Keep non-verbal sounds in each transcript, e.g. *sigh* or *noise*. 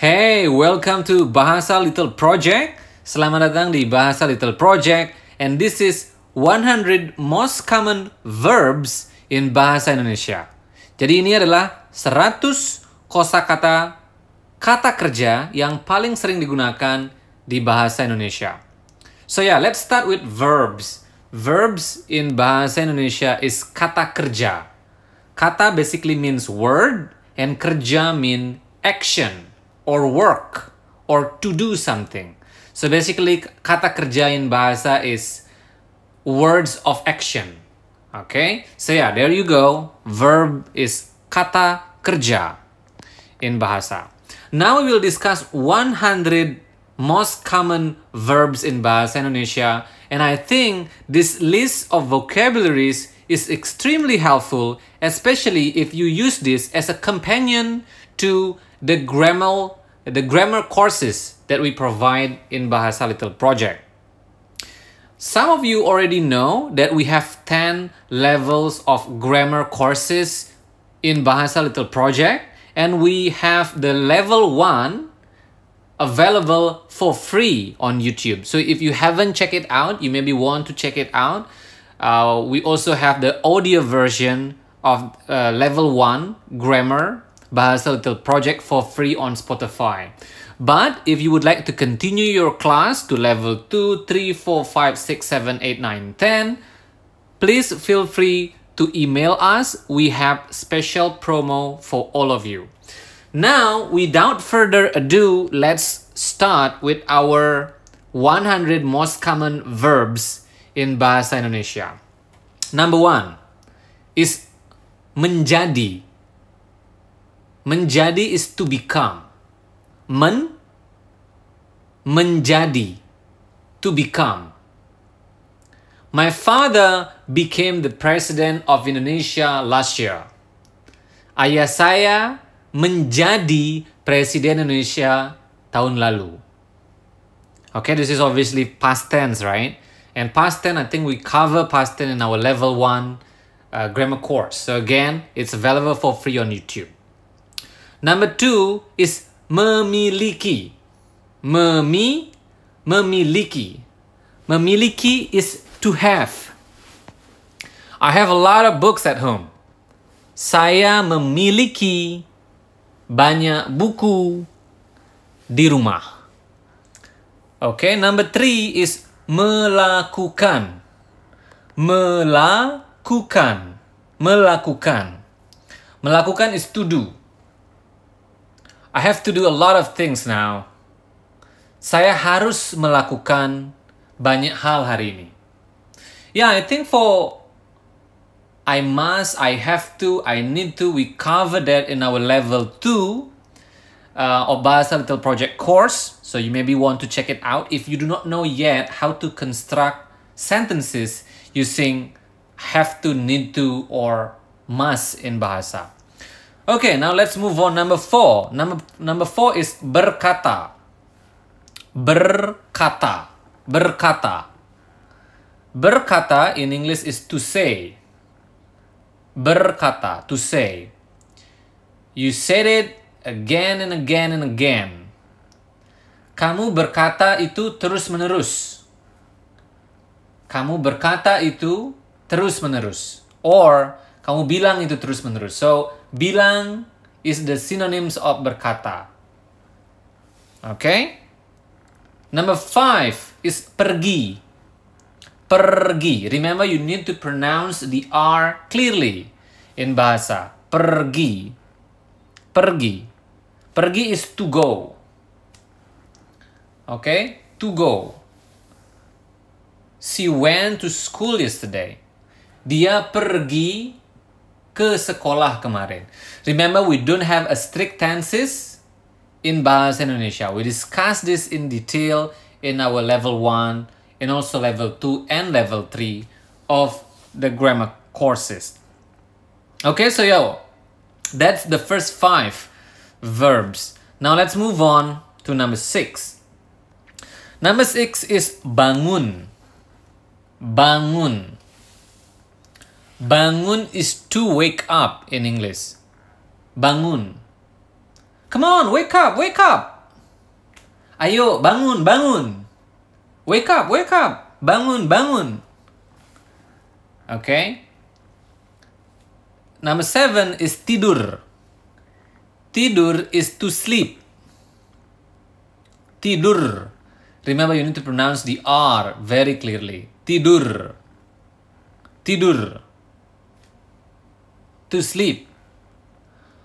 Hey, welcome to Bahasa Little Project. Selamat datang di Bahasa Little Project. And this is 100 most common verbs in Bahasa Indonesia. Jadi ini adalah 100 kosakata kata kerja yang paling sering digunakan di Bahasa Indonesia. So yeah, let's start with verbs. Verbs in Bahasa Indonesia is kata kerja. Kata basically means word and kerja mean action. or work or to do something. So basically, kata kerja in bahasa is words of action. Okay? So yeah, there you go. Verb is kata kerja in bahasa. Now we will discuss 100 most common verbs in bahasa Indonesia and I think this list of vocabularies is extremely helpful especially if you use this as a companion to the grammar the grammar courses that we provide in Bahasa Little Project. Some of you already know that we have 10 levels of grammar courses in Bahasa Little Project and we have the level 1 available for free on YouTube. So if you haven't checked it out, you maybe want to check it out. Uh, we also have the audio version of uh, level 1 grammar Bahasa project for free on Spotify. But if you would like to continue your class to level 2, 3, 4, 5, 6, 7, 8, 9, 10, please feel free to email us. We have special promo for all of you. Now, without further ado, let's start with our 100 most common verbs in Bahasa Indonesia. Number one is menjadi. Menjadi is to become. Men menjadi to become. My father became the president of Indonesia last year. Ayah saya menjadi presiden Indonesia tahun lalu. Okay, this is obviously past tense, right? And past tense, I think we cover past tense in our level one uh, grammar course. So again, it's available for free on YouTube. Number two is memiliki. Memi, memiliki. Memiliki is to have. I have a lot of books at home. Saya memiliki banyak buku di rumah. Oke, okay, number three is melakukan. Melakukan. Melakukan. Melakukan is to do. I have to do a lot of things now. Saya harus melakukan banyak hal hari ini. Yeah, I think for I must, I have to, I need to, we cover that in our level 2 uh, Bahasa Little Project course. So you maybe want to check it out. If you do not know yet how to construct sentences using have to, need to, or must in Bahasa. Okay, now let's move on. Number four. Number number four is berkata. Berkata. Berkata. Berkata in English is to say. Berkata, to say. You said it again and again and again. Kamu berkata itu terus-menerus. Kamu berkata itu terus-menerus. Or kamu bilang itu terus-menerus. So, Bilang is the synonyms of berkata. Oke? Okay? Number five is pergi. Pergi. Remember you need to pronounce the R clearly in bahasa. Pergi. Pergi. Pergi is to go. Oke? Okay? To go. She went to school yesterday. Dia pergi ke sekolah kemarin. Remember we don't have a strict tenses in bahasa Indonesia. We discussed this in detail in our level 1 and also level 2 and level 3 of the grammar courses. Okay, so yo, that's the first 5 verbs. Now let's move on to number 6. Number 6 is bangun. Bangun. Bangun is to wake up in English. Bangun. Come on, wake up, wake up. Ayo, bangun, bangun. Wake up, wake up. Bangun, bangun. Okay? Number seven is tidur. Tidur is to sleep. Tidur. Remember, you need to pronounce the R very clearly. Tidur. Tidur to sleep.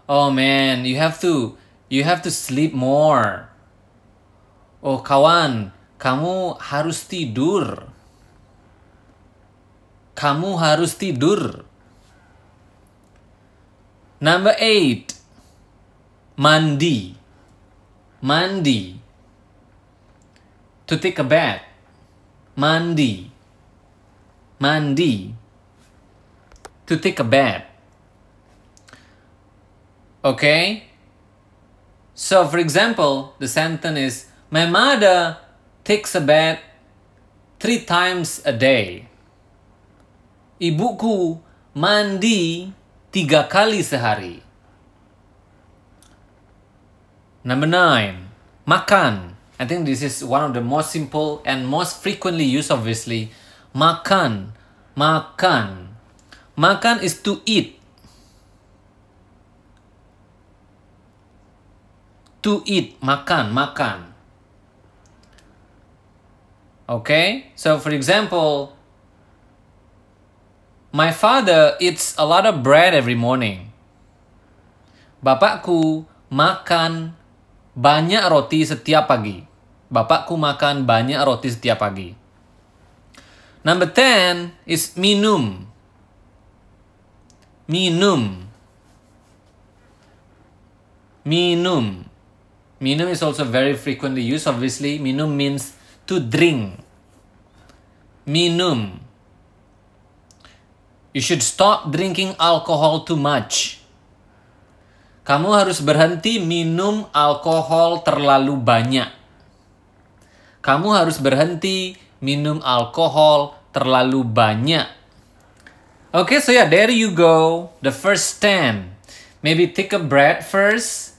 Oh man, you have to you have to sleep more. Oh kawan, kamu harus tidur. Kamu harus tidur. Number eight, mandi, mandi. To take a bath, mandi, mandi. To take a bath. Okay? So, for example, the sentence is My mother takes a bath three times a day. Ibuku mandi tiga kali sehari. Number nine, makan. I think this is one of the most simple and most frequently used, obviously. Makan, makan. Makan is to eat. to eat, makan, makan. Okay? So for example, my father eats a lot of bread every morning. Bapakku makan banyak roti setiap pagi. Bapakku makan banyak roti setiap pagi. Number 10 is minum. Minum. Minum. Minum is also very frequently used. Obviously, minum means to drink. Minum. You should stop drinking alcohol too much. Kamu harus berhenti minum alkohol terlalu banyak. Kamu harus berhenti minum alkohol terlalu banyak. Okay, so yeah, there you go. The first ten. Maybe take a breath first.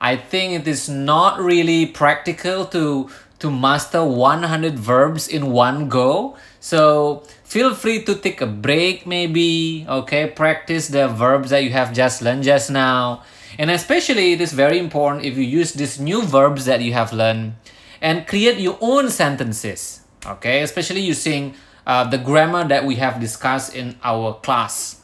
I think it is not really practical to to master 100 verbs in one go. So feel free to take a break maybe, okay? Practice the verbs that you have just learned just now. And especially it is very important if you use these new verbs that you have learned and create your own sentences, okay? Especially using uh, the grammar that we have discussed in our class.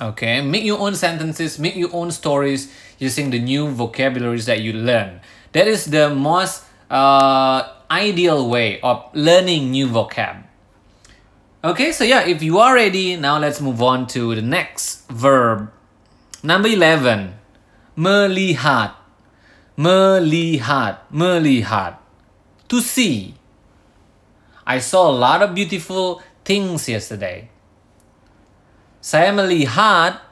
Okay, make your own sentences, make your own stories, using the new vocabularies that you learn. That is the most uh, ideal way of learning new vocab. Okay, so yeah, if you are ready, now let's move on to the next verb. Number 11, melihat. Melihat, melihat. To see. I saw a lot of beautiful things yesterday. Saya melihat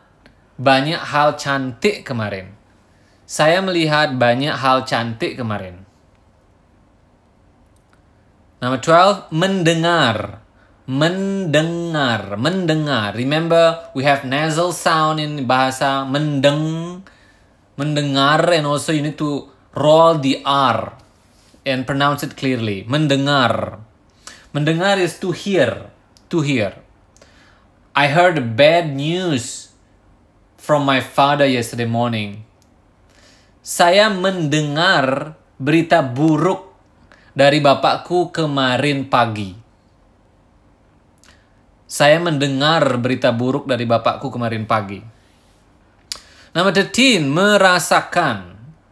banyak hal cantik kemarin. Saya melihat banyak hal cantik kemarin. Number 12, mendengar. Mendengar, mendengar. Remember, we have nasal sound in bahasa mendeng, mendengar, and also you need to roll the R and pronounce it clearly. Mendengar. Mendengar is to hear. To hear. I heard bad news from my father yesterday morning saya mendengar berita buruk dari bapakku kemarin pagi. Saya mendengar berita buruk dari bapakku kemarin pagi. Nama 13 merasakan,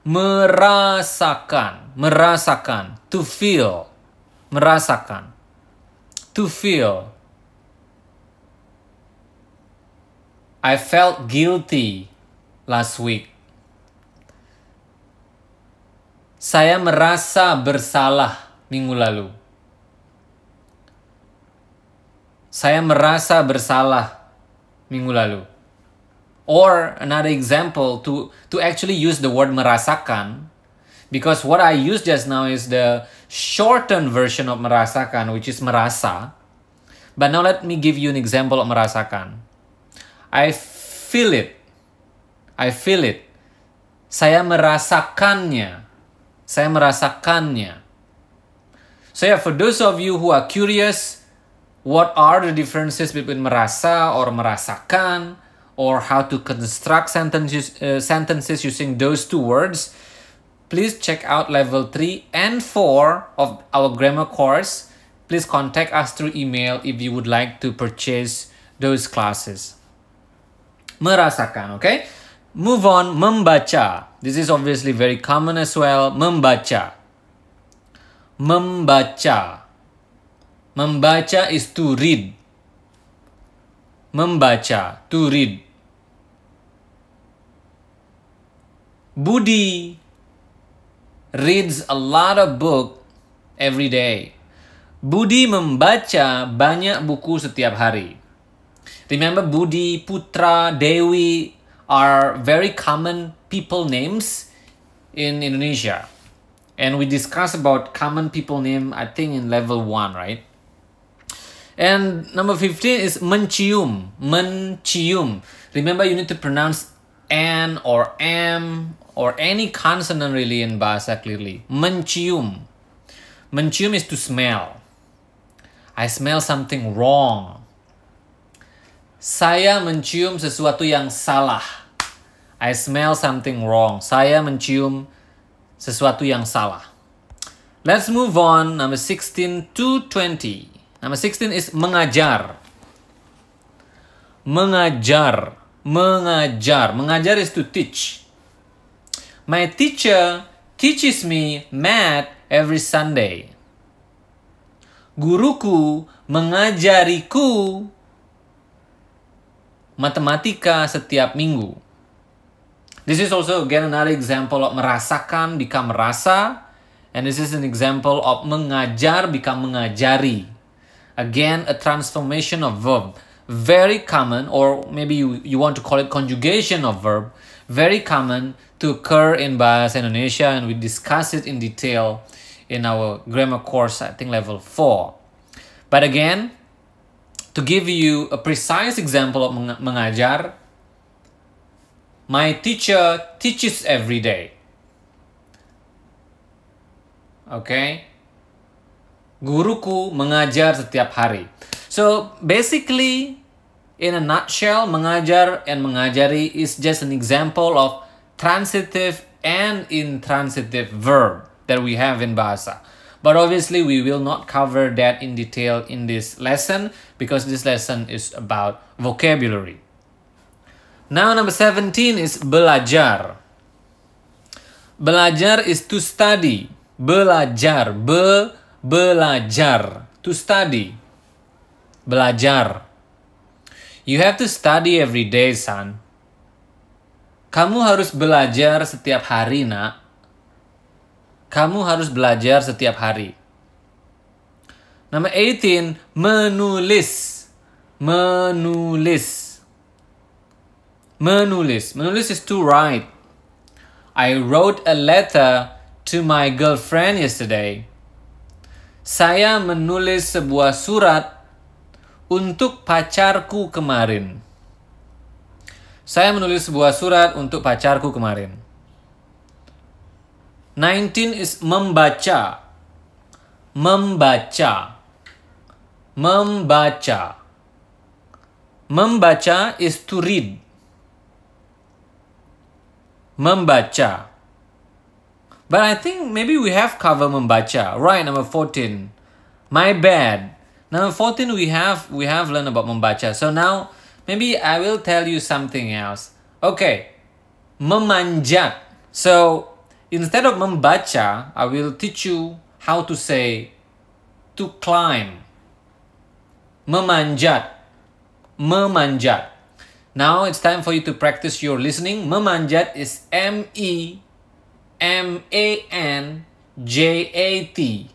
merasakan, merasakan, to feel, merasakan, to feel. I felt guilty last week. saya merasa bersalah minggu lalu. Saya merasa bersalah minggu lalu. Or another example to to actually use the word merasakan because what I use just now is the shortened version of merasakan which is merasa. But now let me give you an example of merasakan. I feel it. I feel it. Saya merasakannya. Saya merasakannya. So yeah, for those of you who are curious, what are the differences between merasa or merasakan, or how to construct sentences, uh, sentences using those two words, please check out level 3 and 4 of our grammar course. Please contact us through email if you would like to purchase those classes. Merasakan, okay? Move on, membaca. This is obviously very common as well. Membaca. Membaca. Membaca is to read. Membaca, to read. Budi reads a lot of book every day. Budi membaca banyak buku setiap hari. Remember Budi, Putra, Dewi, are very common people names in Indonesia. And we discussed about common people name, I think in level 1, right? And number 15 is mencium. Mencium. Remember you need to pronounce an or am or any consonant really in Bahasa clearly. Mencium. Mencium is to smell. I smell something wrong. Saya mencium sesuatu yang salah. I smell something wrong. Saya mencium sesuatu yang salah. Let's move on. Number 16 to 20. Number 16 is mengajar. Mengajar. Mengajar. Mengajar is to teach. My teacher teaches me math every Sunday. Guruku mengajariku matematika setiap minggu. This is also again another example of merasakan become merasa. And this is an example of mengajar become mengajari. Again, a transformation of verb. Very common, or maybe you, you want to call it conjugation of verb. Very common to occur in Bahasa Indonesia and we discuss it in detail in our grammar course, I think level 4. But again, to give you a precise example of mengajar, my teacher teaches every day. Okay? Guruku mengajar setiap hari. So basically, in a nutshell, mengajar and mengajari is just an example of transitive and intransitive verb that we have in Bahasa. But obviously, we will not cover that in detail in this lesson because this lesson is about vocabulary. Now number 17 is belajar. Belajar is to study. Belajar, be belajar, to study. Belajar. You have to study every day, son. Kamu harus belajar setiap hari, Nak. Kamu harus belajar setiap hari. Number 18, menulis. Menulis Menulis. Menulis is to write. I wrote a letter to my girlfriend yesterday. Saya menulis sebuah surat untuk pacarku kemarin. Saya menulis sebuah surat untuk pacarku kemarin. 19 is membaca. Membaca. Membaca. Membaca is to read membaca. But I think maybe we have cover membaca. Right, number 14. My bad. Number 14 we have we have learned about membaca. So now maybe I will tell you something else. Okay. Memanjat. So instead of membaca, I will teach you how to say to climb. Memanjat. Memanjat. Now it's time for you to practice your listening. Memanjat is M E M A N J A T.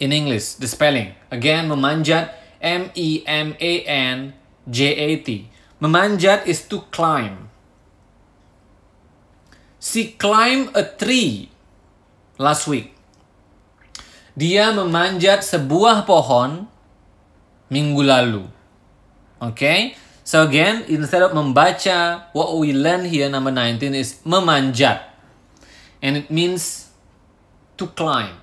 In English, the spelling. Again, memanjat, M E M A N J A T. Memanjat is to climb. She climbed a tree last week. Dia memanjat sebuah pohon minggu lalu. Okay? So again, instead of membaca, what we learn here number 19 is memanjat. And it means to climb.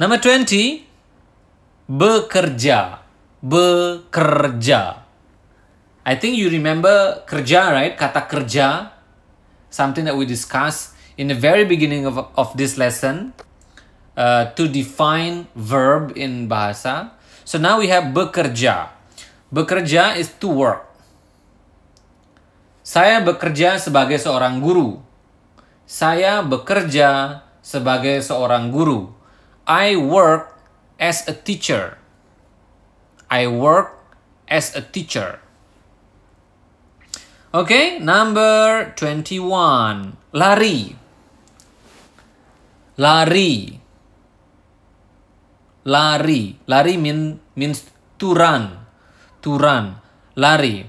Number 20, bekerja. Bekerja. I think you remember kerja, right? Kata kerja, something that we discussed in the very beginning of, of this lesson uh, to define verb in bahasa. So now we have bekerja. Bekerja is to work. Saya bekerja sebagai seorang guru. Saya bekerja sebagai seorang guru. I work as a teacher. I work as a teacher. Oke, okay, number 21. Lari. Lari. Lari. Lari mean, means to run. to run, lari.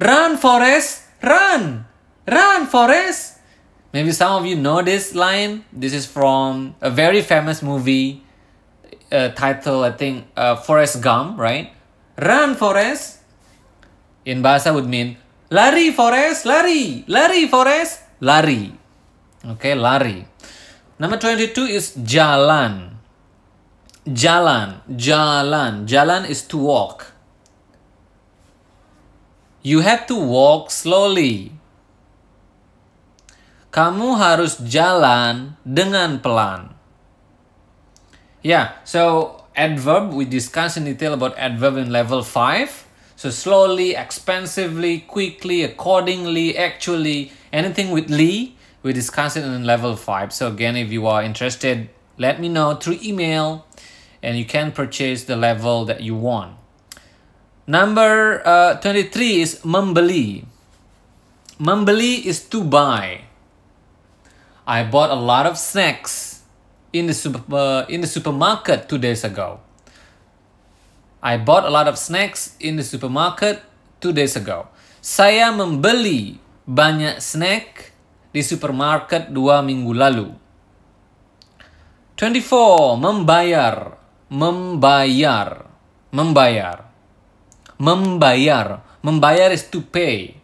Run, Forest! Run! Run, Forest! Maybe some of you know this line. This is from a very famous movie uh, title, I think, uh, Forest Gum, right? Run, Forest! In Bahasa would mean, Lari, Forest! Lari! Lari, Forest! Lari! Okay, lari. Number 22 is jalan. Jalan, jalan. Jalan is to walk. You have to walk slowly. Kamu harus jalan dengan pelan. Yeah, so adverb, we discussed in detail about adverb in level 5. So slowly, expensively, quickly, accordingly, actually, anything with Lee, we discussed it in level 5. So again, if you are interested, let me know through email and you can purchase the level that you want. Number uh, 23 is membeli. Membeli is to buy. I bought a lot of snacks in the, super, uh, in the supermarket two days ago. I bought a lot of snacks in the supermarket two days ago. Saya membeli banyak snack di supermarket dua minggu lalu. 24. Membayar. Membayar. Membayar. Membayar. Membayar is to pay.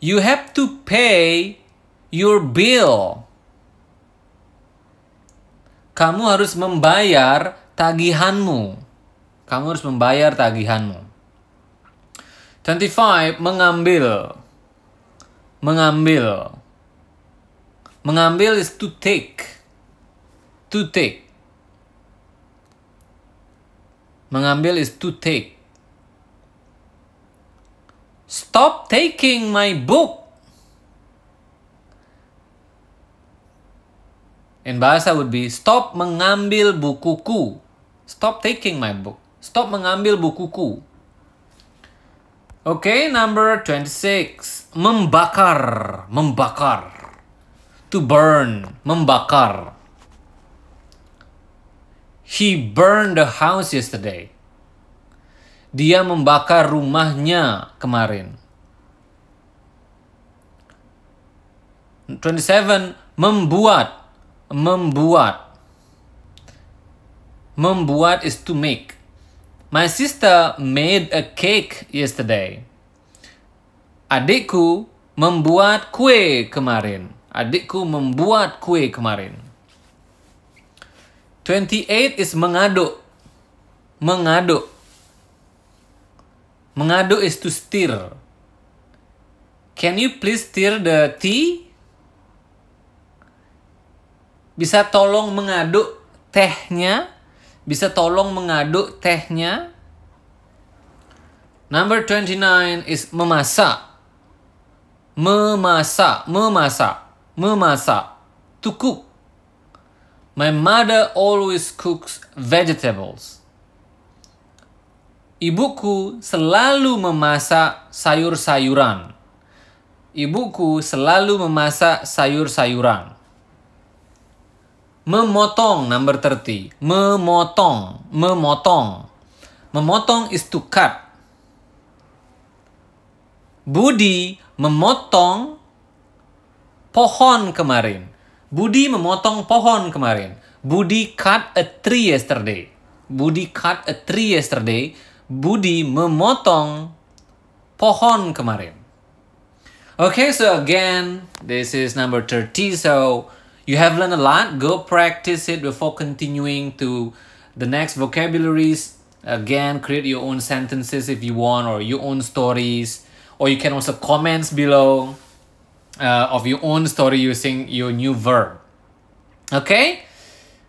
You have to pay your bill. Kamu harus membayar tagihanmu. Kamu harus membayar tagihanmu. 25. Mengambil. Mengambil. Mengambil is to take. To take. Mengambil is to take. Stop taking my book. In bahasa would be stop mengambil bukuku. Stop taking my book. Stop mengambil bukuku. Oke, okay, number 26. Membakar, membakar to burn, membakar. He burned the house yesterday. Dia membakar rumahnya kemarin. 27 membuat membuat membuat is to make. My sister made a cake yesterday. Adikku membuat kue kemarin. Adikku membuat kue kemarin. 28 is mengaduk. Mengaduk. Mengaduk is to stir. Can you please stir the tea? Bisa tolong mengaduk tehnya? Bisa tolong mengaduk tehnya? Number 29 is memasak. Memasak, memasak memasak, to cook. My mother always cooks vegetables. Ibuku selalu memasak sayur-sayuran. Ibuku selalu memasak sayur-sayuran. Memotong number 30. Memotong, memotong. Memotong is to cut. Budi memotong pohon kemarin. Budi memotong pohon kemarin. Budi cut a tree yesterday. Budi cut a tree yesterday. Budi memotong pohon kemarin. Okay, so again, this is number 30. So you have learned a lot. Go practice it before continuing to the next vocabularies. Again, create your own sentences if you want or your own stories. Or you can also comments below. uh, of your own story using your new verb. Okay?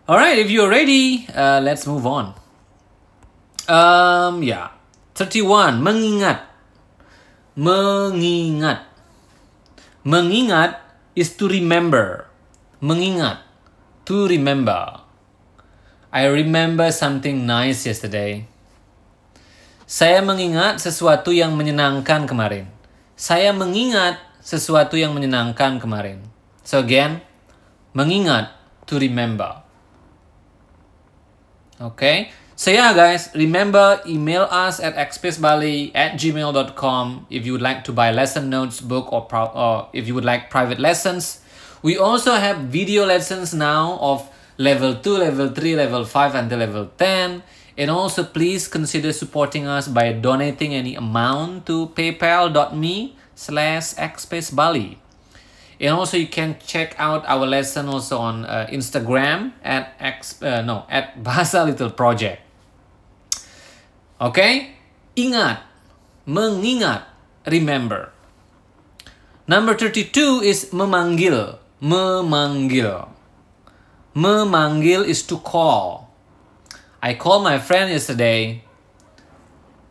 All right, if you're ready, uh, let's move on. Um, yeah. 31. Mengingat. Mengingat. Mengingat is to remember. Mengingat. To remember. I remember something nice yesterday. Saya mengingat sesuatu yang menyenangkan kemarin. Saya mengingat sesuatu yang menyenangkan kemarin. So again, mengingat to remember. Okay? So yeah, guys, remember email us at xpacebali at gmail.com if you would like to buy lesson notes, book, or, or if you would like private lessons. We also have video lessons now of level 2, level 3, level 5, and level 10. And also please consider supporting us by donating any amount to paypal.me slash xspace Bali. And also you can check out our lesson also on uh, Instagram at X, uh, no at *laughs* Bahasa Little Project. okay? ingat, mengingat, remember. Number 32 is memanggil, memanggil. Memanggil is to call. I call my friend yesterday.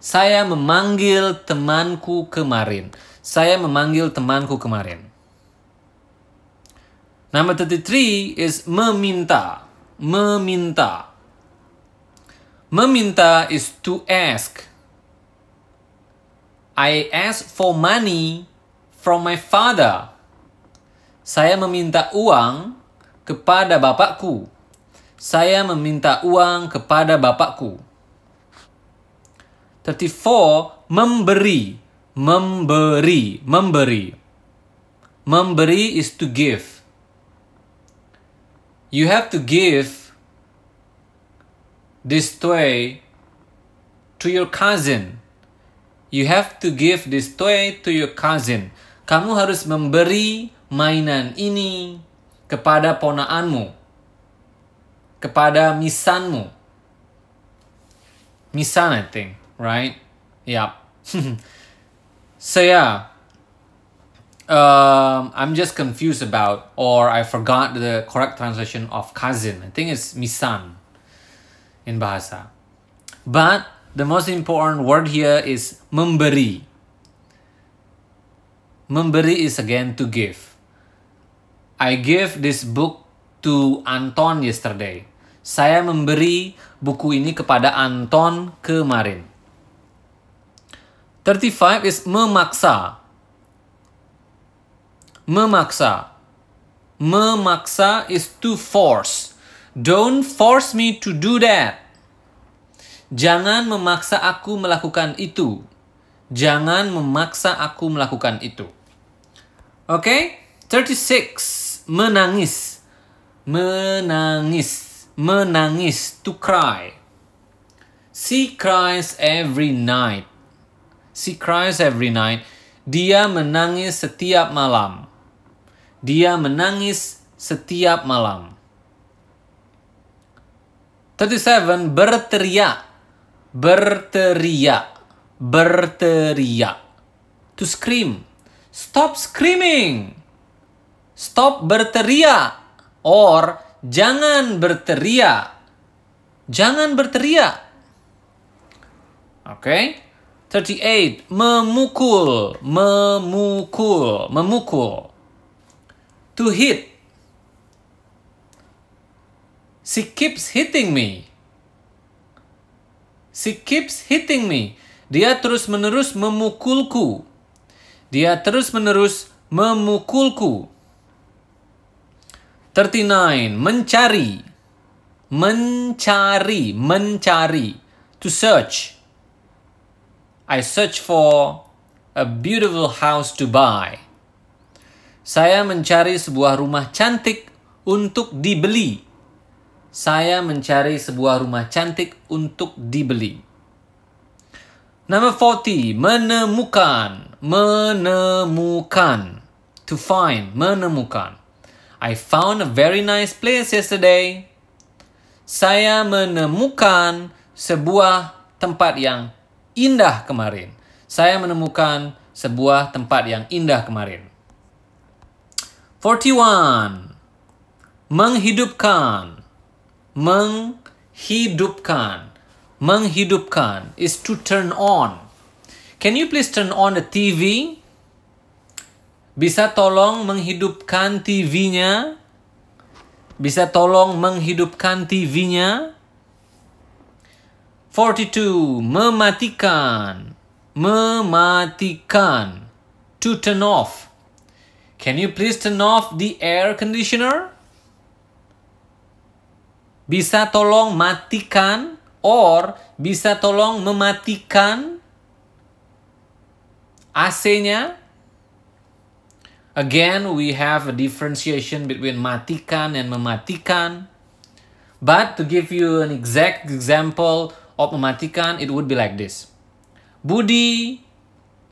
Saya memanggil temanku kemarin. Saya memanggil temanku kemarin. Number 33 is meminta. Meminta. Meminta is to ask. I ask for money from my father. Saya meminta uang kepada bapakku. Saya meminta uang kepada bapakku. 34. Memberi memberi, memberi. Memberi is to give. You have to give this toy to your cousin. You have to give this toy to your cousin. Kamu harus memberi mainan ini kepada ponaanmu, kepada misanmu. Misan, I think, right? Yep. *laughs* So yeah, um, I'm just confused about, or I forgot the correct translation of cousin. I think it's misan in Bahasa. But the most important word here is memberi. Memberi is again to give. I gave this book to Anton yesterday. Saya memberi buku ini kepada Anton kemarin. 35 is memaksa. Memaksa. Memaksa is to force. Don't force me to do that. Jangan memaksa aku melakukan itu. Jangan memaksa aku melakukan itu. Oke? Okay? 36 menangis. Menangis. Menangis to cry. She cries every night. She cries every night. Dia menangis setiap malam. Dia menangis setiap malam. 37 berteriak. Berteriak. Berteriak. To scream. Stop screaming. Stop berteriak or jangan berteriak. Jangan berteriak. Oke. Okay? 38. Memukul. Memukul. Memukul. To hit. She keeps hitting me. She keeps hitting me. Dia terus-menerus memukulku. Dia terus-menerus memukulku. 39. Mencari. Mencari. Mencari. To search. I search for a beautiful house to buy. Saya mencari sebuah rumah cantik untuk dibeli. Saya mencari sebuah rumah cantik untuk dibeli. Number 40, menemukan. Menemukan. To find, menemukan. I found a very nice place yesterday. Saya menemukan sebuah tempat yang indah kemarin. Saya menemukan sebuah tempat yang indah kemarin. 41. Menghidupkan. Menghidupkan. Menghidupkan is to turn on. Can you please turn on the TV? Bisa tolong menghidupkan TV-nya? Bisa tolong menghidupkan TV-nya? 42. Mematikan. Mematikan. To turn off. Can you please turn off the air conditioner? Bisa tolong matikan or bisa tolong mematikan AC-nya? Again, we have a differentiation between matikan and mematikan. But to give you an exact example, of mematikan, it would be like this. Budi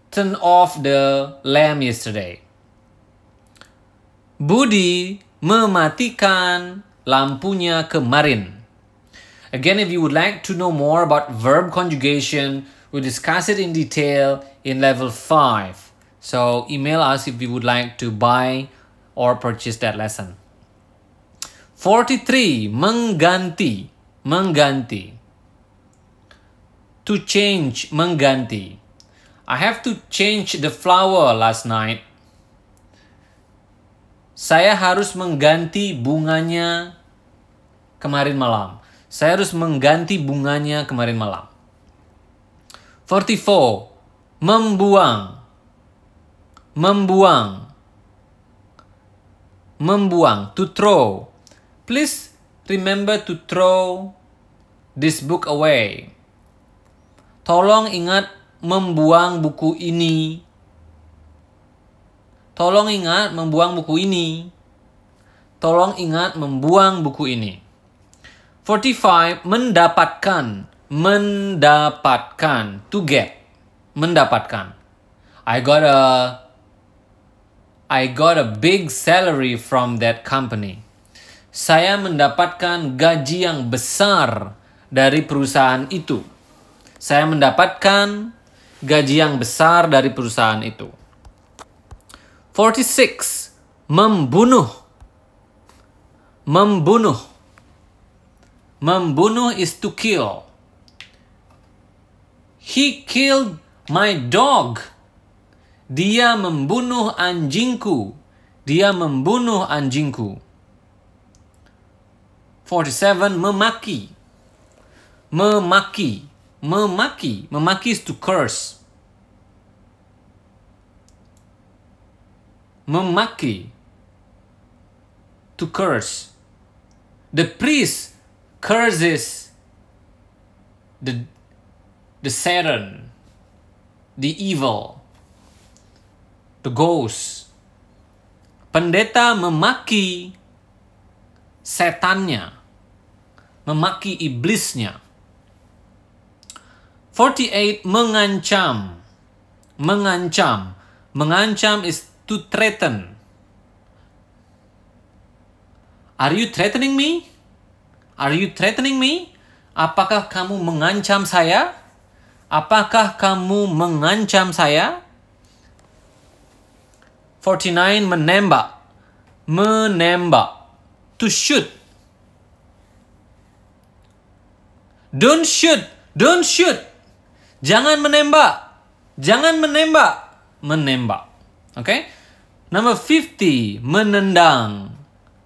turn off the lamp yesterday. Budi mematikan lampunya kemarin. Again, if you would like to know more about verb conjugation, we discuss it in detail in level 5. So email us if you would like to buy or purchase that lesson. 43. Mengganti. Mengganti. To change mengganti. I have to change the flower last night. Saya harus mengganti bunganya kemarin malam. Saya harus mengganti bunganya kemarin malam. 44. Membuang. Membuang. Membuang. To throw. Please remember to throw this book away. Tolong ingat membuang buku ini. Tolong ingat membuang buku ini. Tolong ingat membuang buku ini. 45 mendapatkan mendapatkan to get mendapatkan I got a I got a big salary from that company. Saya mendapatkan gaji yang besar dari perusahaan itu saya mendapatkan gaji yang besar dari perusahaan itu. 46. Membunuh. Membunuh. Membunuh is to kill. He killed my dog. Dia membunuh anjingku. Dia membunuh anjingku. 47. Memaki. Memaki memaki. Memaki is to curse. Memaki. To curse. The priest curses the the Satan, the evil, the ghost. Pendeta memaki setannya, memaki iblisnya. 48 mengancam. Mengancam. Mengancam is to threaten. Are you threatening me? Are you threatening me? Apakah kamu mengancam saya? Apakah kamu mengancam saya? 49 menembak. Menembak. To shoot. Don't shoot. Don't shoot. Jangan menembak. Jangan menembak. Menembak. Oke? Okay? Number 50, menendang.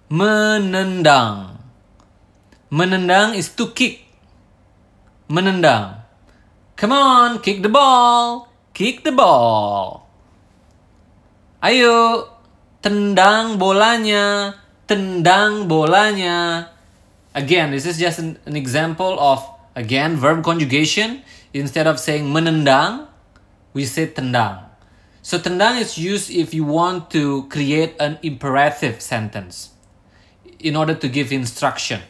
Menendang. Menendang is to kick. Menendang. Come on, kick the ball. Kick the ball. Ayo, tendang bolanya. Tendang bolanya. Again, this is just an, an example of again verb conjugation. Instead of saying menendang, we say tendang. So tendang is used if you want to create an imperative sentence in order to give instruction.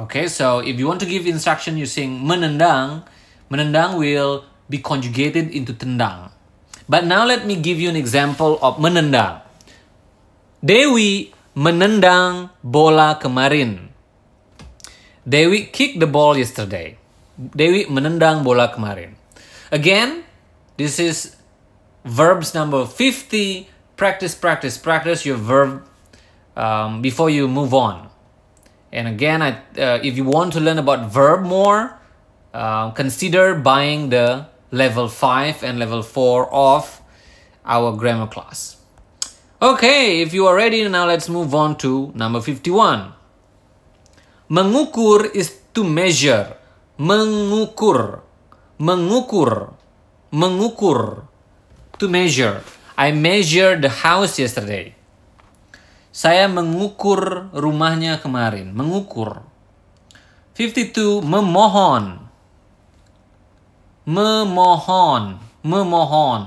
Okay, so if you want to give instruction using menendang, menendang will be conjugated into tendang. But now let me give you an example of menendang. Dewi menendang bola kemarin. Dewi kicked the ball yesterday. Dewi menendang bola kemarin. Again, this is verbs number 50. Practice, practice, practice your verb um, before you move on. And again, I, uh, if you want to learn about verb more, uh, consider buying the level 5 and level 4 of our grammar class. Okay, if you are ready, now let's move on to number 51. Mengukur is to measure. mengukur mengukur mengukur to measure I measure the house yesterday saya mengukur rumahnya kemarin mengukur 52 memohon memohon memohon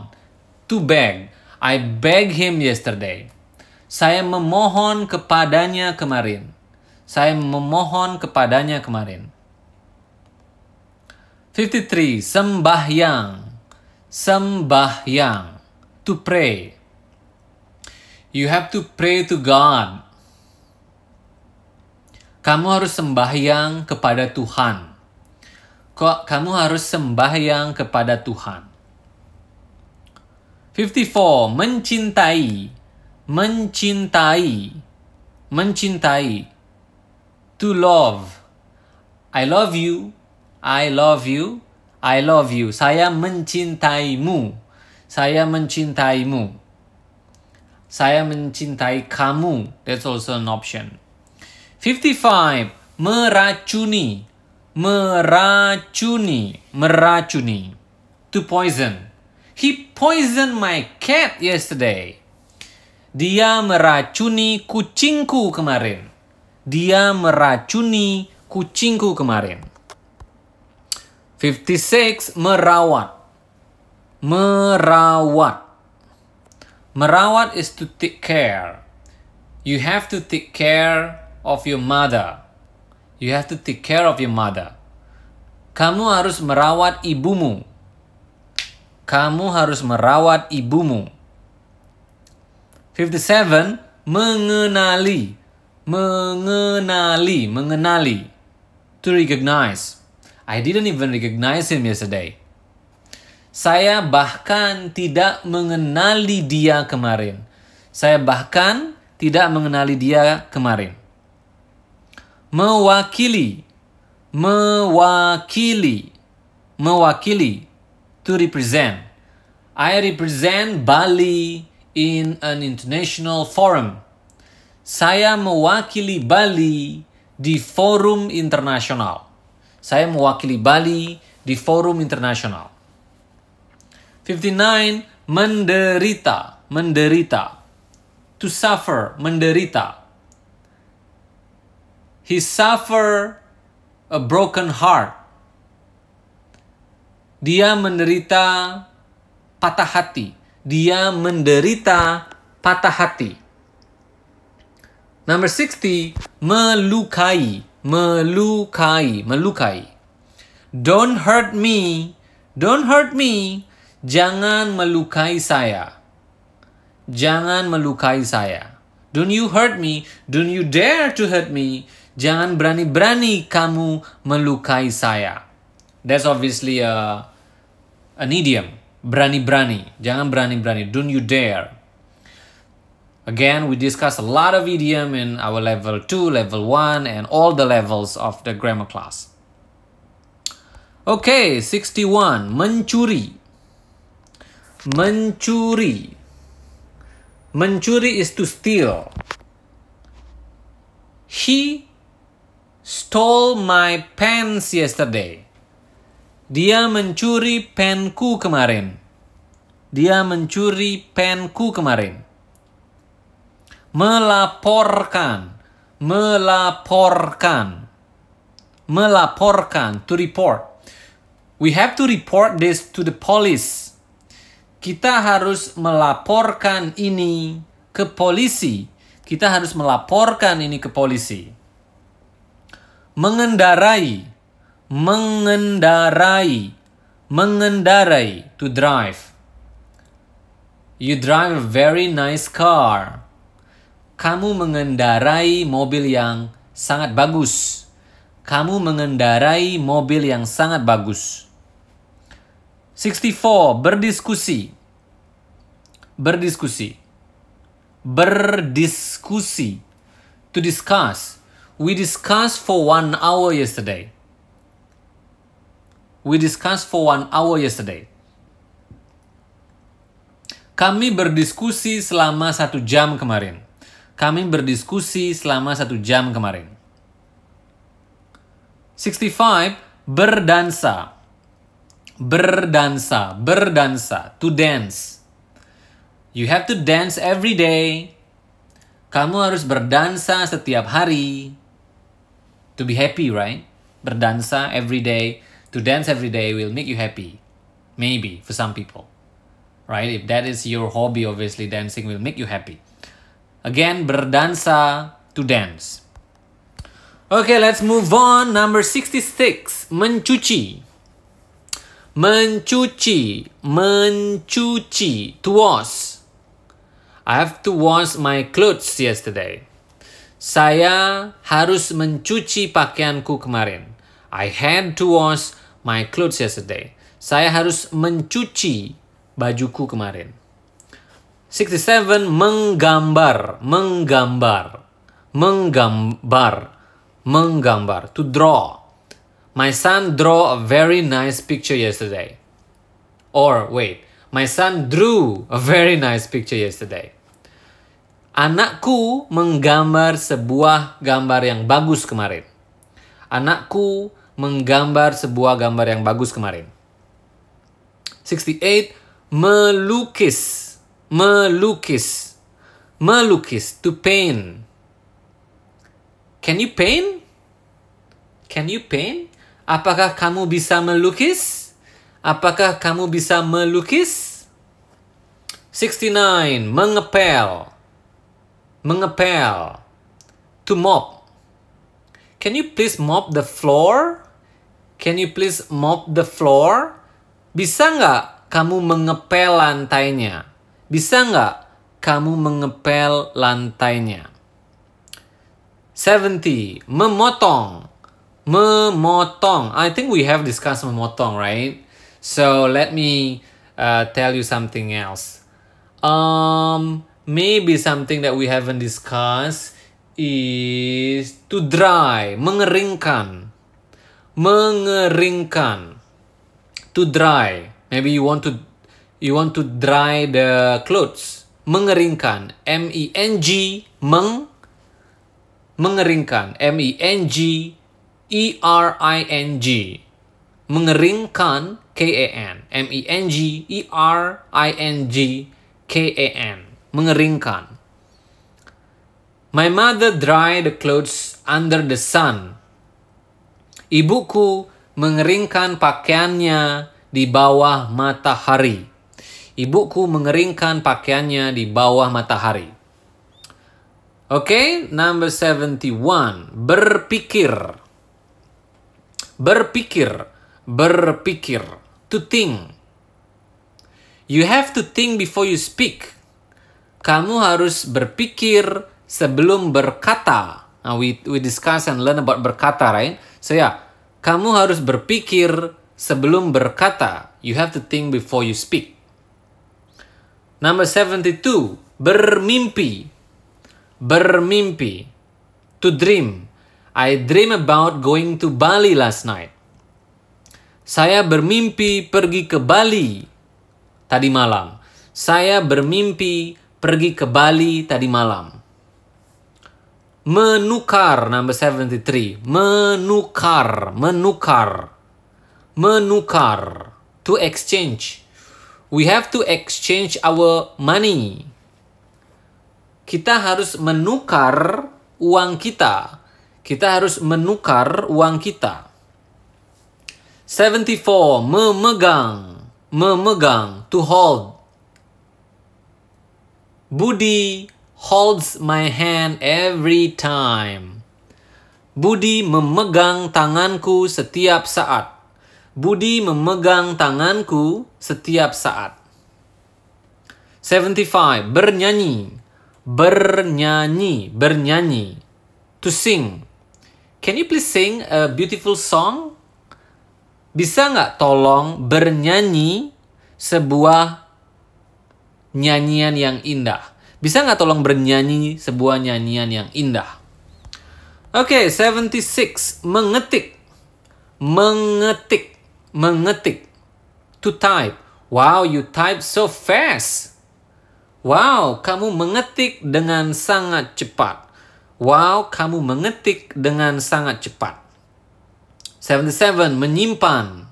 to beg I beg him yesterday saya memohon kepadanya kemarin saya memohon kepadanya kemarin 53. Sembahyang. Sembahyang. To pray. You have to pray to God. Kamu harus sembahyang kepada Tuhan. Kok kamu harus sembahyang kepada Tuhan. 54. Mencintai. Mencintai. Mencintai. To love. I love you. I love you. I love you. Saya mencintaimu. Saya mencintaimu. Saya mencintai kamu. That's also an option. 55. Meracuni. Meracuni. Meracuni. To poison. He poisoned my cat yesterday. Dia meracuni kucingku kemarin. Dia meracuni kucingku kemarin. 56 merawat. Merawat. Merawat is to take care. You have to take care of your mother. You have to take care of your mother. Kamu harus merawat ibumu. Kamu harus merawat ibumu. 57 mengenali. Mengenali, mengenali. To recognize. I didn't even recognize him yesterday. Saya bahkan tidak mengenali dia kemarin. Saya bahkan tidak mengenali dia kemarin. Mewakili, mewakili, mewakili, to represent. I represent Bali in an international forum. Saya mewakili Bali di forum internasional. Saya mewakili Bali di forum internasional. 59 menderita, menderita. To suffer, menderita. He suffer a broken heart. Dia menderita patah hati. Dia menderita patah hati. Number 60, melukai melukai, melukai. Don't hurt me, don't hurt me. Jangan melukai saya. Jangan melukai saya. Don't you hurt me, don't you dare to hurt me. Jangan berani-berani kamu melukai saya. That's obviously a uh, an idiom. Berani-berani. Jangan berani-berani. Don't you dare. Again, we discuss a lot of idiom in our level 2, level 1, and all the levels of the grammar class. Okay, 61. Manchuri. Manchuri. Manchuri is to steal. He stole my pants yesterday. Dia mencuri penku kemarin. Dia mencuri penku kemarin. melaporkan melaporkan melaporkan to report we have to report this to the police kita harus melaporkan ini ke polisi kita harus melaporkan ini ke polisi mengendarai mengendarai mengendarai to drive you drive a very nice car kamu mengendarai mobil yang sangat bagus. Kamu mengendarai mobil yang sangat bagus. 64. Berdiskusi. Berdiskusi. Berdiskusi. To discuss. We discussed for one hour yesterday. We discussed for one hour yesterday. Kami berdiskusi selama satu jam kemarin. Kami berdiskusi selama satu jam kemarin. 65. Berdansa. Berdansa. Berdansa. To dance. You have to dance every day. Kamu harus berdansa setiap hari. To be happy, right? Berdansa every day. To dance every day will make you happy. Maybe, for some people. Right? If that is your hobby, obviously dancing will make you happy. Again, berdansa to dance. Okay, let's move on. Number 66, mencuci. Mencuci, mencuci, to wash. I have to wash my clothes yesterday. Saya harus mencuci pakaianku kemarin. I had to wash my clothes yesterday. Saya harus mencuci bajuku kemarin. 67 menggambar, menggambar, menggambar, menggambar, to draw. My son draw a very nice picture yesterday. Or wait, my son drew a very nice picture yesterday. Anakku menggambar sebuah gambar yang bagus kemarin. Anakku menggambar sebuah gambar yang bagus kemarin. 68 melukis melukis. Melukis, to paint. Can you paint? Can you paint? Apakah kamu bisa melukis? Apakah kamu bisa melukis? 69. Mengepel. Mengepel. To mop. Can you please mop the floor? Can you please mop the floor? Bisa nggak kamu mengepel lantainya? Bisa nggak kamu mengepel lantainya? 70. Memotong. Memotong. I think we have discussed memotong, right? So let me uh, tell you something else. Um, maybe something that we haven't discussed is to dry, mengeringkan. Mengeringkan. To dry. Maybe you want to You want to dry the clothes. Mengeringkan. M-E-N-G. Meng. Mengeringkan. M-E-N-G. E-R-I-N-G. Mengeringkan. K-A-N. E M-E-N-G. E-R-I-N-G. K-A-N. E mengeringkan. My mother dry the clothes under the sun. Ibuku mengeringkan pakaiannya di bawah matahari. Ibuku mengeringkan pakaiannya di bawah matahari. Oke, okay, number 71. Berpikir. Berpikir. Berpikir. To think. You have to think before you speak. Kamu harus berpikir sebelum berkata. Now we, we discuss and learn about berkata, right? So yeah, kamu harus berpikir sebelum berkata. You have to think before you speak. Number 72, bermimpi. Bermimpi. To dream. I dream about going to Bali last night. Saya bermimpi pergi ke Bali tadi malam. Saya bermimpi pergi ke Bali tadi malam. Menukar number 73. Menukar, menukar. Menukar to exchange We have to exchange our money. Kita harus menukar uang kita. Kita harus menukar uang kita. 74 memegang. Memegang to hold. Budi holds my hand every time. Budi memegang tanganku setiap saat. Budi memegang tanganku setiap saat. 75. Bernyanyi. Bernyanyi. Bernyanyi. To sing. Can you please sing a beautiful song? Bisa nggak tolong bernyanyi sebuah nyanyian yang indah? Bisa nggak tolong bernyanyi sebuah nyanyian yang indah? Oke, okay, 76. Mengetik. Mengetik mengetik. To type. Wow, you type so fast. Wow, kamu mengetik dengan sangat cepat. Wow, kamu mengetik dengan sangat cepat. 77. Menyimpan.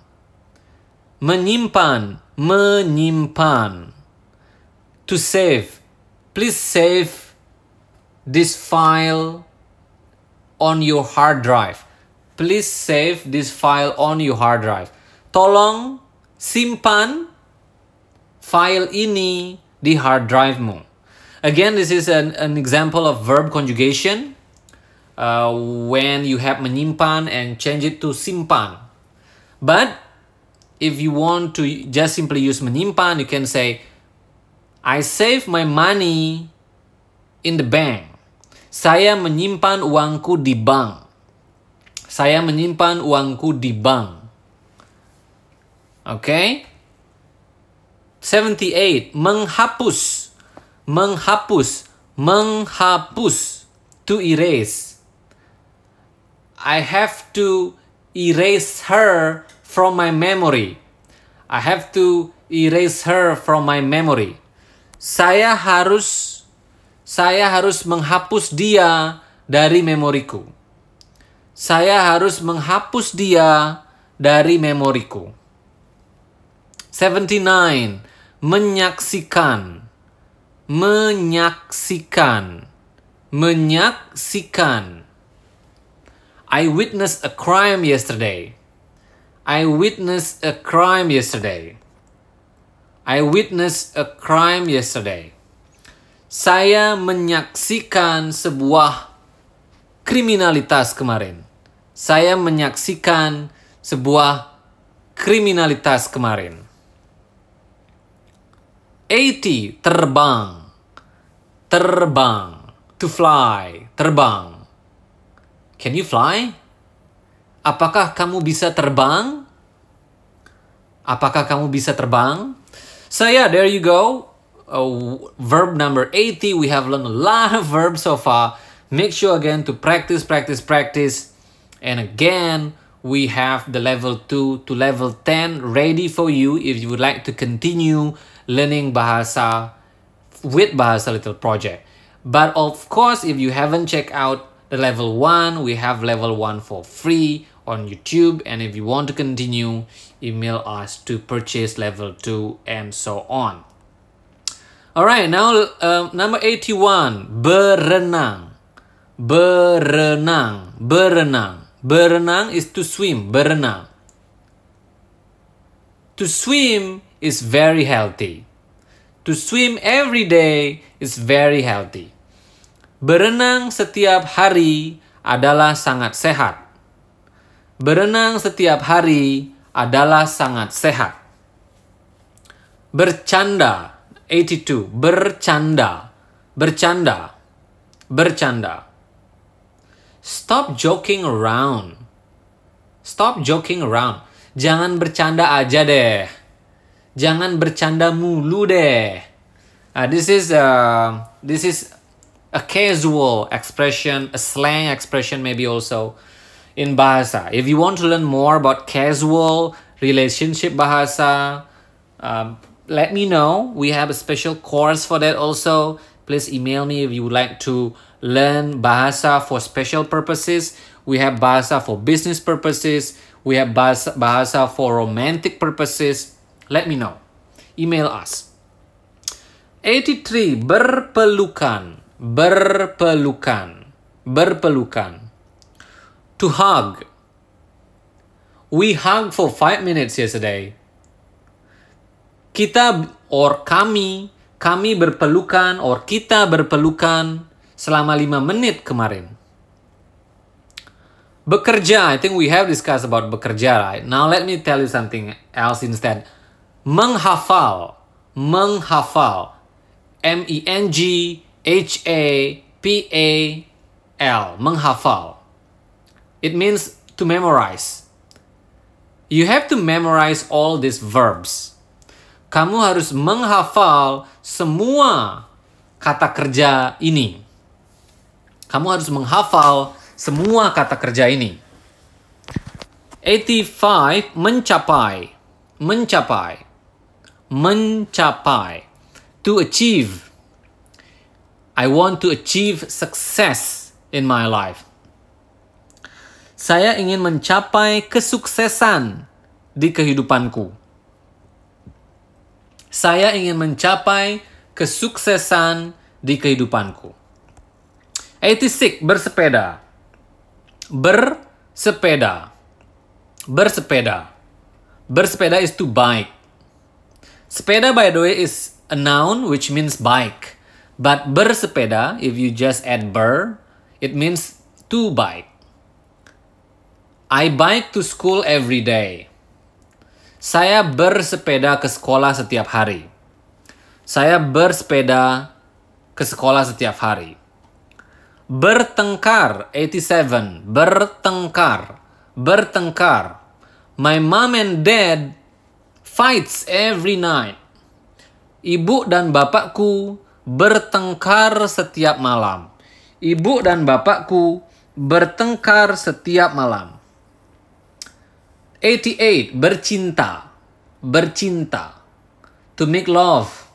Menyimpan. Menyimpan. To save. Please save this file on your hard drive. Please save this file on your hard drive tolong simpan file ini di hard drive-mu. Again, this is an, an example of verb conjugation. Uh, when you have menyimpan and change it to simpan. But if you want to just simply use menyimpan, you can say, I save my money in the bank. Saya menyimpan uangku di bank. Saya menyimpan uangku di bank. Oke. Okay? 78 menghapus menghapus menghapus to erase I have to erase her from my memory I have to erase her from my memory Saya harus saya harus menghapus dia dari memoriku Saya harus menghapus dia dari memoriku 79. Menyaksikan. Menyaksikan. Menyaksikan. I witnessed a crime yesterday. I witnessed a crime yesterday. I witnessed a crime yesterday. Saya menyaksikan sebuah kriminalitas kemarin. Saya menyaksikan sebuah kriminalitas kemarin. 80 terbang terbang to fly terbang can you fly apakah kamu bisa terbang apakah kamu bisa terbang so yeah there you go uh, verb number 80 we have learned a lot of verbs so far make sure again to practice practice practice and again we have the level 2 to level 10 ready for you if you would like to continue learning Bahasa with Bahasa Little Project. But of course, if you haven't checked out the level 1, we have level 1 for free on YouTube. And if you want to continue, email us to purchase level 2 and so on. Alright, now uh, number 81, berenang. Berenang, berenang. Berenang is to swim, berenang. To swim is very healthy. To swim every day is very healthy. Berenang setiap hari adalah sangat sehat. Berenang setiap hari adalah sangat sehat. Bercanda 82 bercanda bercanda bercanda Stop joking around. Stop joking around. Jangan bercanda aja deh. Jangan bercanda mulu deh. Uh, this is uh, this is a casual expression, a slang expression maybe also in Bahasa. If you want to learn more about casual relationship Bahasa, um, let me know. We have a special course for that also. Please email me if you would like to learn bahasa for special purposes, we have bahasa for business purposes, we have bahasa, bahasa for romantic purposes, let me know. Email us. 83 berpelukan, berpelukan, berpelukan. To hug. We hug for five minutes yesterday. Kita or kami, kami berpelukan or kita berpelukan selama 5 menit kemarin. Bekerja, I think we have discussed about bekerja, right? Now let me tell you something else instead. Menghafal, menghafal. M-E-N-G, H-A-P-A-L, menghafal. It means to memorize. You have to memorize all these verbs. Kamu harus menghafal semua kata kerja ini. Kamu harus menghafal semua kata kerja ini. 85 mencapai. Mencapai. Mencapai. To achieve. I want to achieve success in my life. Saya ingin mencapai kesuksesan di kehidupanku. Saya ingin mencapai kesuksesan di kehidupanku. 86 bersepeda. Bersepeda. Bersepeda. Bersepeda is to bike. Sepeda by the way is a noun which means bike. But bersepeda if you just add ber it means to bike. I bike to school every day. Saya bersepeda ke sekolah setiap hari. Saya bersepeda ke sekolah setiap hari bertengkar 87 bertengkar bertengkar my mom and dad fights every night ibu dan bapakku bertengkar setiap malam ibu dan bapakku bertengkar setiap malam 88 bercinta bercinta to make love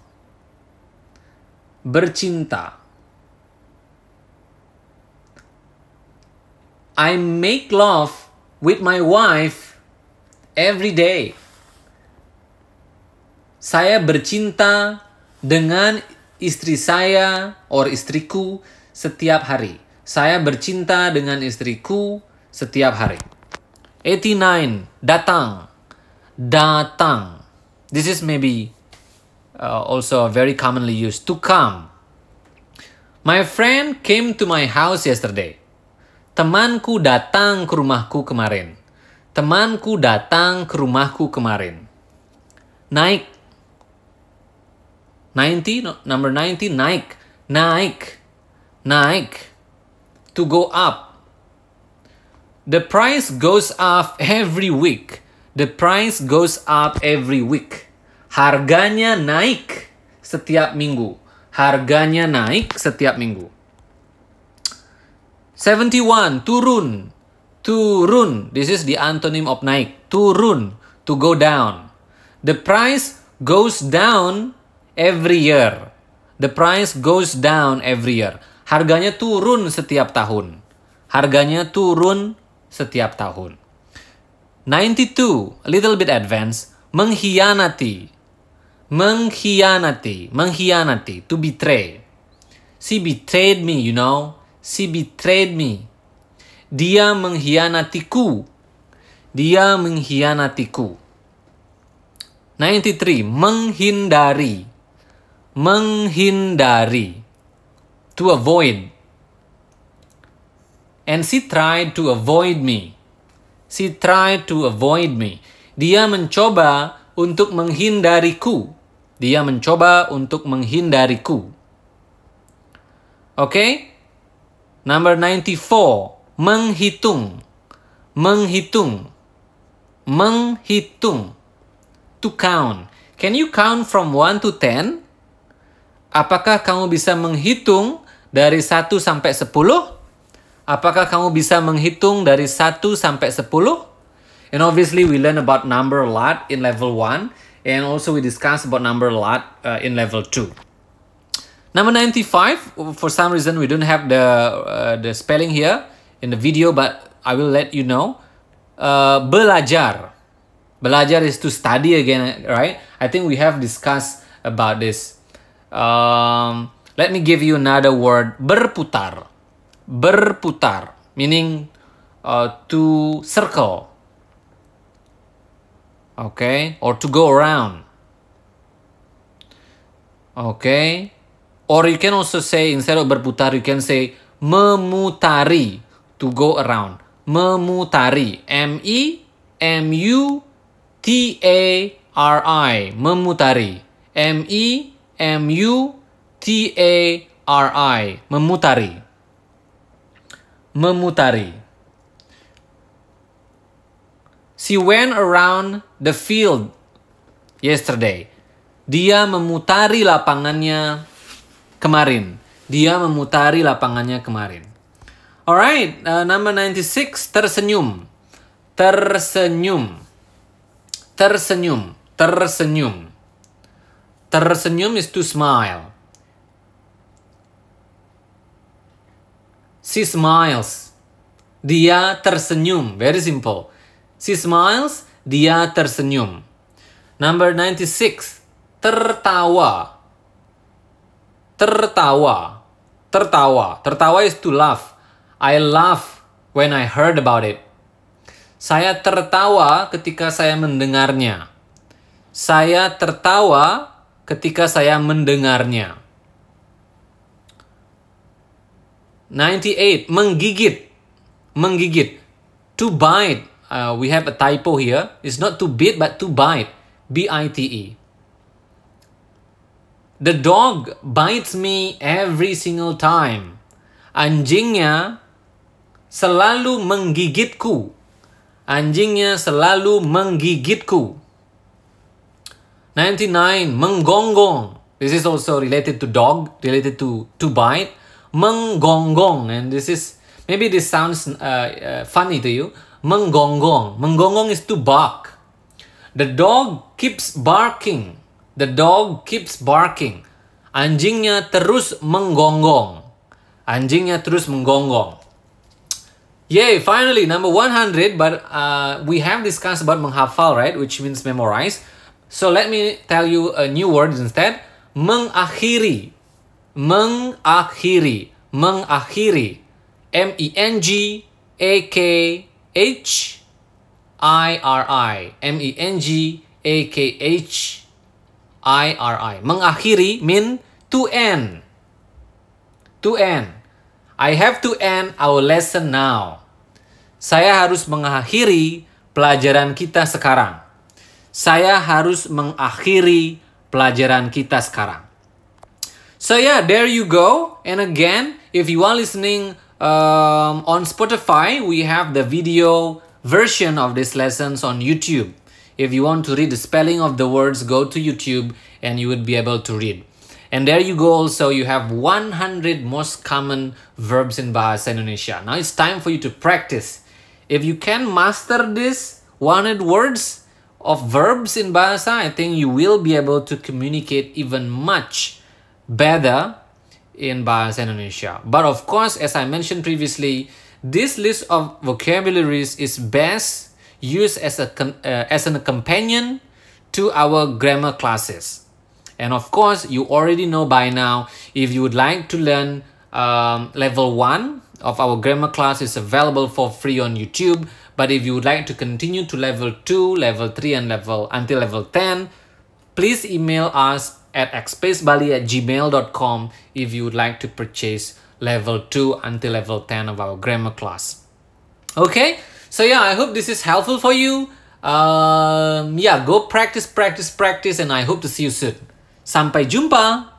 bercinta I make love with my wife every day. Saya bercinta dengan istri saya or istriku setiap hari. Saya bercinta dengan istriku setiap hari. 89 datang datang. This is maybe uh, also very commonly used to come. My friend came to my house yesterday. Temanku datang ke rumahku kemarin. Temanku datang ke rumahku kemarin. Naik. 90, no, number 90, naik. Naik. Naik. To go up. The price goes up every week. The price goes up every week. Harganya naik setiap minggu. Harganya naik setiap minggu. 71 turun. Turun. This is the antonym of naik. Turun. To go down. The price goes down every year. The price goes down every year. Harganya turun setiap tahun. Harganya turun setiap tahun. 92, a little bit advance mengkhianati. Mengkhianati, mengkhianati, to betray. She betrayed me, you know. She betrayed me. Dia mengkhianatiku. Dia mengkhianatiku. 93. Menghindari. Menghindari. To avoid. And she tried to avoid me. She tried to avoid me. Dia mencoba untuk menghindariku. Dia mencoba untuk menghindariku. Oke? Okay? Number 94, menghitung. Menghitung. Menghitung. To count. Can you count from 1 to 10? Apakah kamu bisa menghitung dari 1 sampai 10? Apakah kamu bisa menghitung dari 1 sampai 10? And obviously we learn about number a lot in level 1 and also we discuss about number a lot uh, in level 2. Number 95, for some reason we don't have the, uh, the spelling here in the video, but I will let you know. Uh, belajar. Belajar is to study again, right? I think we have discussed about this. Um, let me give you another word. Berputar. Berputar, meaning uh, to circle. Okay, or to go around. Okay, Or you can also say, instead of berputar, you can say memutari, to go around. Memutari, e M-E-M-U-T-A-R-I, memutari. M-E-M-U-T-A-R-I, memutari. Memutari. She went around the field yesterday. Dia memutari lapangannya kemarin. Dia memutari lapangannya kemarin. Alright, uh, number 96 tersenyum. Tersenyum. Tersenyum. Tersenyum. Tersenyum is to smile. She smiles. Dia tersenyum. Very simple. She smiles. Dia tersenyum. Number 96. Tertawa tertawa. Tertawa. Tertawa is to laugh. I laugh when I heard about it. Saya tertawa ketika saya mendengarnya. Saya tertawa ketika saya mendengarnya. 98 menggigit menggigit to bite uh, we have a typo here it's not to bite but to bite b i t e The dog bites me every single time. Anjingnya selalu menggigitku. Anjingnya selalu menggigitku. 99 menggonggong. This is also related to dog, related to to bite. Menggonggong and this is maybe this sounds uh, uh, funny to you. Menggonggong. Menggonggong is to bark. The dog keeps barking. The dog keeps barking. Anjingnya terus menggonggong. Anjingnya terus menggonggong. Yay, finally, number 100. But uh, we have discussed about menghafal, right? Which means memorize. So let me tell you a new word instead. Mengakhiri. Mengakhiri. Mengakhiri. M-E-N-G-A-K-H-I-R-I. M-E-N-G-A-K-H-I-R-I. IRI. Mengakhiri mean to end. To end. I have to end our lesson now. Saya harus mengakhiri pelajaran kita sekarang. Saya harus mengakhiri pelajaran kita sekarang. So yeah, there you go. And again, if you are listening um, on Spotify, we have the video version of this lessons on YouTube. If you want to read the spelling of the words, go to YouTube and you would be able to read. And there you go also, you have 100 most common verbs in Bahasa Indonesia. Now it's time for you to practice. If you can master this 100 words of verbs in Bahasa, I think you will be able to communicate even much better in Bahasa Indonesia. But of course, as I mentioned previously, this list of vocabularies is best used as, a, uh, as an companion to our grammar classes. And of course, you already know by now, if you would like to learn um, level 1 of our grammar class is available for free on YouTube. But if you would like to continue to level 2, level 3, and level until level 10, please email us at xpacebali at gmail.com if you would like to purchase level 2 until level 10 of our grammar class. Okay, So yeah, I hope this is helpful for you. Um, yeah, go practice, practice, practice, and I hope to see you soon. Sampai jumpa.